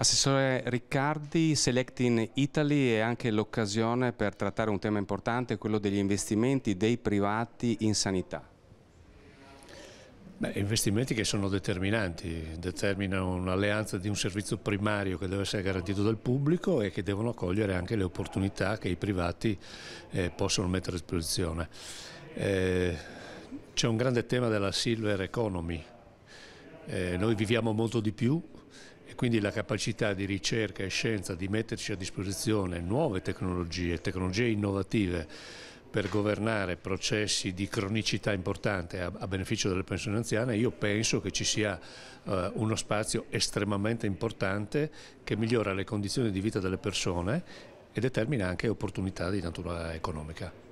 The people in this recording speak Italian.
Assessore Riccardi, Select in Italy è anche l'occasione per trattare un tema importante, quello degli investimenti dei privati in sanità. Beh, investimenti che sono determinanti, determinano un'alleanza di un servizio primario che deve essere garantito dal pubblico e che devono cogliere anche le opportunità che i privati eh, possono mettere a disposizione. Eh, c'è un grande tema della silver economy, eh, noi viviamo molto di più quindi la capacità di ricerca e scienza di metterci a disposizione nuove tecnologie, tecnologie innovative per governare processi di cronicità importante a, beneficio delle persone anziane, io penso che ci sia eh, uno spazio estremamente importante che migliora le condizioni di vita delle persone e determina anche opportunità di natura economica.